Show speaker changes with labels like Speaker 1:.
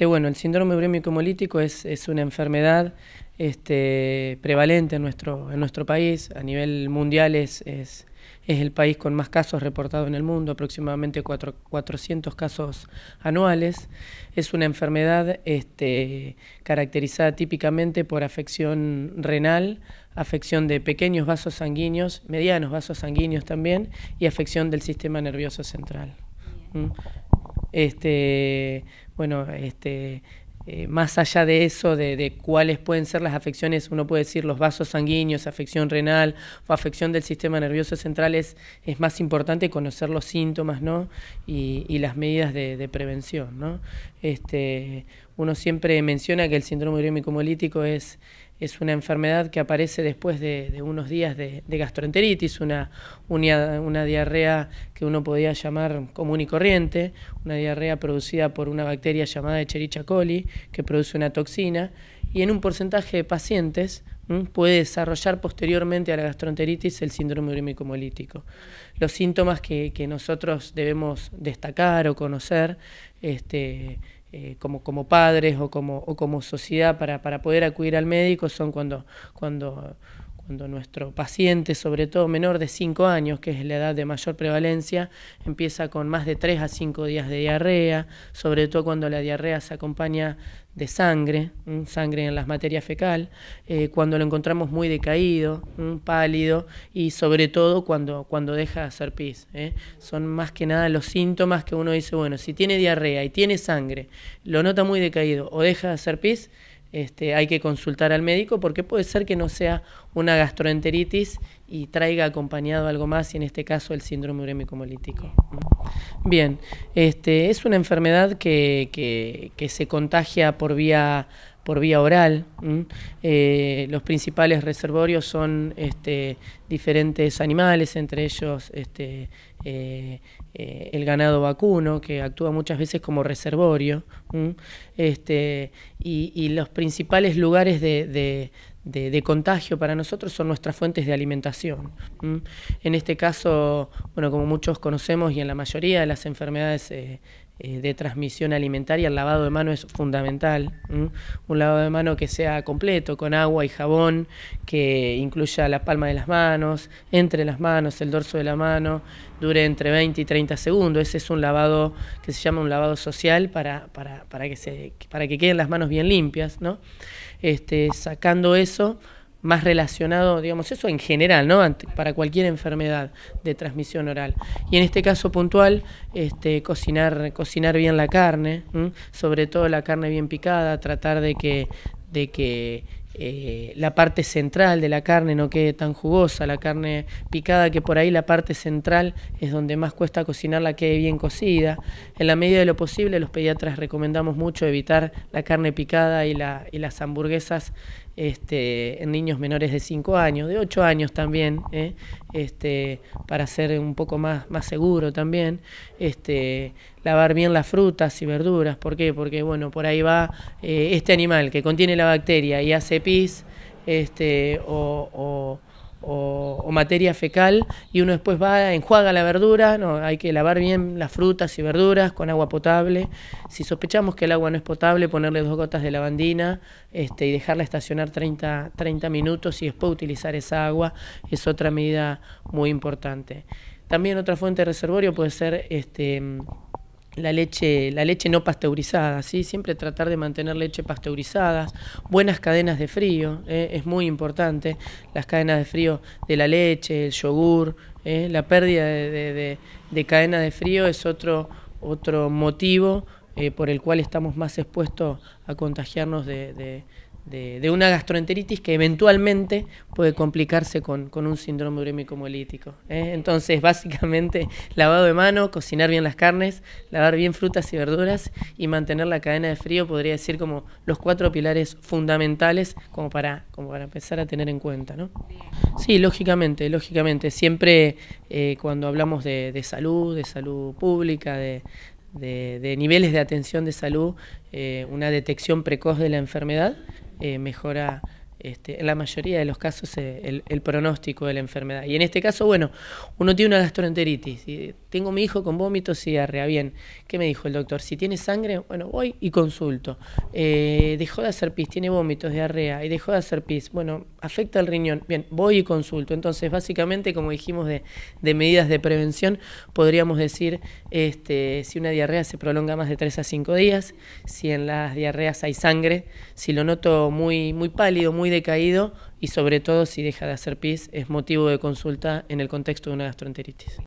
Speaker 1: Este, bueno, el síndrome urémico hemolítico es, es una enfermedad este, prevalente en nuestro, en nuestro país. A nivel mundial es, es, el país con más casos reportados en el mundo, aproximadamente 400 casos anuales. Es una enfermedad este, caracterizada típicamente por afección renal, afección de pequeños vasos sanguíneos, medianos vasos sanguíneos también, y afección del sistema nervioso central. ¿Mm? Este, bueno, este, eh, más allá de eso, de, cuáles pueden ser las afecciones, uno puede decir los vasos sanguíneos, afección renal o afección del sistema nervioso central, es, más importante conocer los síntomas ¿no? y, las medidas de, prevención. ¿no? Este, uno siempre menciona que el síndrome urémico hemolítico es es una enfermedad que aparece después de, unos días de, gastroenteritis, una, diarrea que uno podía llamar común y corriente, una diarrea producida por una bacteria llamada Echerichia coli, que produce una toxina, y en un porcentaje de pacientes puede desarrollar posteriormente a la gastroenteritis el síndrome urímico hemolítico. Los síntomas que, que nosotros debemos destacar o conocer este, eh, como, como padres o como, o como sociedad para, para poder acudir al médico son cuando, cuando cuando nuestro paciente, sobre todo menor de 5 años, que es la edad de mayor prevalencia, empieza con más de 3 a 5 días de diarrea, sobre todo cuando la diarrea se acompaña de sangre, sangre en las materias fecal, eh, cuando lo encontramos muy decaído, pálido y sobre todo cuando, cuando deja de hacer pis. ¿eh? Son más que nada los síntomas que uno dice, bueno, si tiene diarrea y tiene sangre, lo nota muy decaído o deja de hacer pis, este, hay que consultar al médico porque puede ser que no sea una gastroenteritis y traiga acompañado algo más, y en este caso el síndrome urémico Bien, este, es una enfermedad que se contagia por vía por vía oral. Eh, los principales reservorios son este, diferentes animales, entre ellos este, eh, eh, el ganado vacuno, que actúa muchas veces como reservorio, este, y, los principales lugares de, contagio para nosotros son nuestras fuentes de alimentación. En este caso, bueno, como muchos conocemos y en la mayoría de las enfermedades eh, de transmisión alimentaria, el lavado de mano es fundamental. Un lavado de mano que sea completo, con agua y jabón, que incluya la palma de las manos, entre las manos, el dorso de la mano, dure entre 20 y 30 segundos. Ese es un lavado que se llama un lavado social para, que, para que queden las manos bien limpias. ¿no? Este, sacando eso más relacionado, digamos, eso en general, ¿no? para cualquier enfermedad de transmisión oral. Y en este caso puntual, este, cocinar, cocinar bien la carne, sobre todo la carne bien picada, tratar de que, de que eh, la parte central de la carne no quede tan jugosa, la carne picada, que por ahí la parte central es donde más cuesta cocinarla, quede bien cocida. En la medida de lo posible, los pediatras recomendamos mucho evitar la carne picada y, la, y las hamburguesas este, en niños menores de 5 años, de 8 años también, ¿eh? este, para ser un poco más, más seguro también, este, lavar bien las frutas y verduras, ¿por qué? Porque bueno, por ahí va eh, este animal que contiene la bacteria y hace pis, este, o o, materia fecal y uno después va, enjuaga la verdura, no, hay que lavar bien las frutas y verduras con agua potable. Si sospechamos que el agua no es potable, ponerle dos gotas de lavandina este, y dejarla estacionar 30, 30 minutos y después utilizar esa agua es otra medida muy importante. También otra fuente de reservorio puede ser este, la leche, la leche no pasteurizada, ¿sí? siempre tratar de mantener leche pasteurizada, buenas cadenas de frío, ¿eh? es muy importante, las cadenas de frío de la leche, el yogur, ¿eh? la pérdida de, cadena de frío es otro, otro motivo eh, por el cual estamos más expuestos a contagiarnos de de, una gastroenteritis que eventualmente puede complicarse con, un síndrome urémico hemolítico. ¿eh? Entonces, básicamente, lavado de mano, cocinar bien las carnes, lavar bien frutas y verduras y mantener la cadena de frío, podría decir como los cuatro pilares fundamentales como para, para empezar a tener en cuenta. ¿no? Sí, lógicamente, lógicamente. Siempre eh, cuando hablamos de, salud, de salud pública, de, de, niveles de atención de salud, eh, una detección precoz de la enfermedad eh, mejora este, en la mayoría de los casos eh, el, pronóstico de la enfermedad. Y en este caso, bueno, uno tiene una gastroenteritis. tengo mi hijo con vómitos y diarrea. Bien, ¿qué me dijo el doctor? Si tiene sangre, bueno, voy y consulto. Eh, dejó de hacer pis, tiene vómitos, diarrea, y dejó de hacer pis. Bueno, afecta el riñón. Bien, voy y consulto. Entonces, básicamente, como dijimos de, medidas de prevención, podríamos decir este, si una diarrea se prolonga más de 3 a 5 días, si en las diarreas hay sangre, si lo noto muy, muy pálido, muy decaído y sobre todo si deja de hacer pis es motivo de consulta en el contexto de una gastroenteritis.